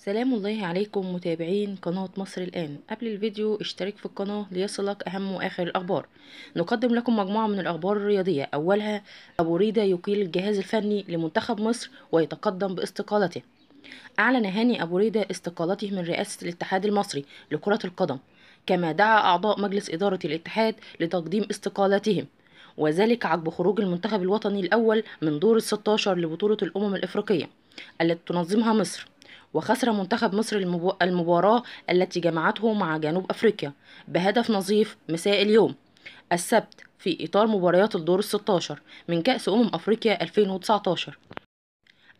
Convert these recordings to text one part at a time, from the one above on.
سلام الله عليكم متابعين قناة مصر الآن قبل الفيديو اشترك في القناة ليصلك أهم وآخر الأخبار نقدم لكم مجموعة من الأخبار الرياضية أولها أبو ريدة يقيل الجهاز الفني لمنتخب مصر ويتقدم باستقالته أعلن هاني أبو ريدة استقالته من رئاسة الاتحاد المصري لكرة القدم كما دعا أعضاء مجلس إدارة الاتحاد لتقديم استقالتهم وذلك عقب خروج المنتخب الوطني الأول من دور الستاشر لبطولة الأمم الإفريقية التي تنظمها مصر وخسر منتخب مصر المباراة التي جمعته مع جنوب أفريقيا بهدف نظيف مساء اليوم السبت في إطار مباريات الدور الستاشر من كأس أمم أفريقيا 2019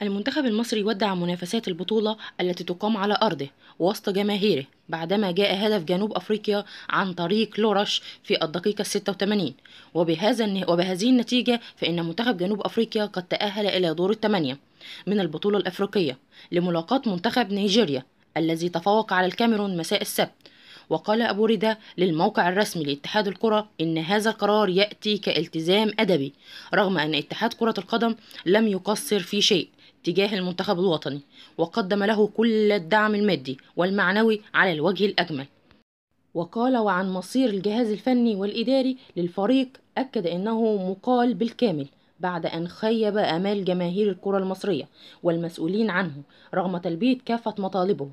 المنتخب المصري ودع منافسات البطولة التي تقام على أرضه وسط جماهيره بعدما جاء هدف جنوب أفريقيا عن طريق لورش في الدقيقة 86 وبهذا وبهذه النتيجة فإن منتخب جنوب أفريقيا قد تأهل إلى دور الثمانية من البطولة الأفريقية لملاقاة منتخب نيجيريا الذي تفوق على الكاميرون مساء السبت وقال أبو ردا للموقع الرسمي لاتحاد الكرة إن هذا القرار يأتي كالتزام أدبي رغم أن اتحاد كرة القدم لم يقصر في شيء تجاه المنتخب الوطني وقدم له كل الدعم المادي والمعنوي على الوجه الأجمل وقال وعن مصير الجهاز الفني والإداري للفريق أكد أنه مقال بالكامل بعد أن خيب آمال جماهير الكرة المصرية والمسؤولين عنه رغم تلبية كافة مطالبه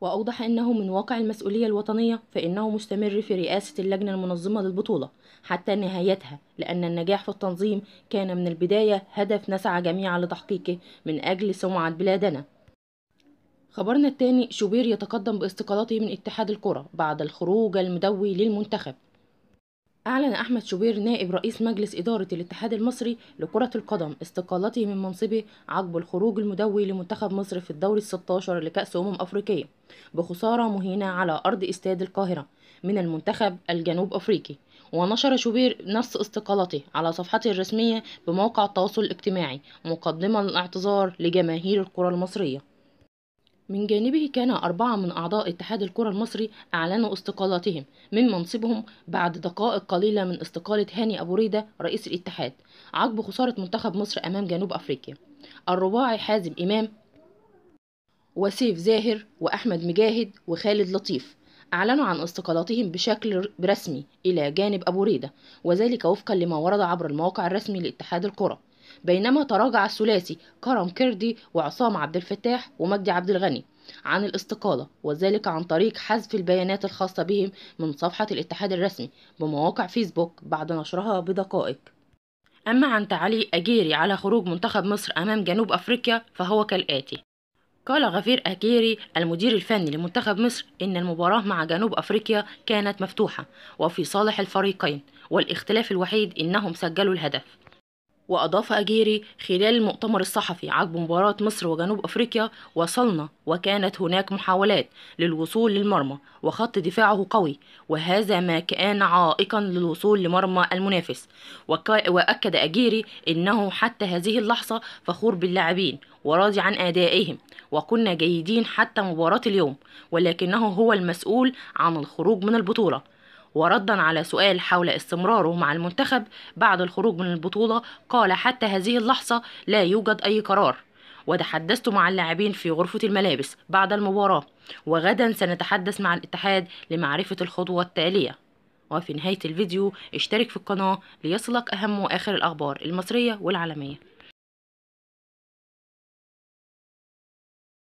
وأوضح أنه من واقع المسؤولية الوطنية فإنه مستمر في رئاسة اللجنة المنظمة للبطولة حتى نهايتها لأن النجاح في التنظيم كان من البداية هدف نسعى جميعا لتحقيقه من أجل سمعة بلادنا خبرنا التاني شوبير يتقدم باستقالته من اتحاد الكرة بعد الخروج المدوي للمنتخب أعلن أحمد شوبير نائب رئيس مجلس إدارة الاتحاد المصري لكرة القدم استقالته من منصبه عقب الخروج المدوي لمنتخب مصر في الدور 16 لكأس أمم أفريقية بخسارة مهينة على أرض استاد القاهرة من المنتخب الجنوب أفريقي ونشر شوبير نص استقالته على صفحته الرسمية بموقع التواصل الاجتماعي مقدما الاعتذار لجماهير الكرة المصرية من جانبه كان أربعة من أعضاء اتحاد الكرة المصري أعلنوا استقالاتهم من منصبهم بعد دقائق قليلة من استقالة هاني أبو ريدة رئيس الاتحاد عقب خسارة منتخب مصر أمام جنوب أفريقيا الرباعي حازم إمام وسيف زاهر وأحمد مجاهد وخالد لطيف أعلنوا عن استقالاتهم بشكل رسمي إلى جانب أبو ريدة وذلك وفقا لما ورد عبر المواقع الرسمي لاتحاد الكرة بينما تراجع الثلاثي كرم كردي وعصام عبد الفتاح ومجدي عبد الغني عن الاستقالة وذلك عن طريق حذف البيانات الخاصة بهم من صفحة الاتحاد الرسمي بمواقع فيسبوك بعد نشرها بدقائق أما عن تعليق أجيري على خروج منتخب مصر أمام جنوب أفريقيا فهو كالآتي قال غفير أكيري المدير الفني لمنتخب مصر إن المباراة مع جنوب أفريقيا كانت مفتوحة وفي صالح الفريقين والاختلاف الوحيد إنهم سجلوا الهدف وأضاف أجيري خلال المؤتمر الصحفي عقب مباراة مصر وجنوب أفريقيا وصلنا وكانت هناك محاولات للوصول للمرمى وخط دفاعه قوي وهذا ما كان عائقا للوصول لمرمى المنافس وأكد أجيري أنه حتى هذه اللحظة فخور باللاعبين وراضي عن أدائهم وكنا جيدين حتى مباراة اليوم ولكنه هو المسؤول عن الخروج من البطولة وردا على سؤال حول استمراره مع المنتخب بعد الخروج من البطولة قال حتى هذه اللحظة لا يوجد أي قرار وتحدثت مع اللاعبين في غرفة الملابس بعد المباراة وغدا سنتحدث مع الاتحاد لمعرفة الخطوة التالية وفي نهاية الفيديو اشترك في القناة ليصلك أهم وآخر الأخبار المصرية والعالمية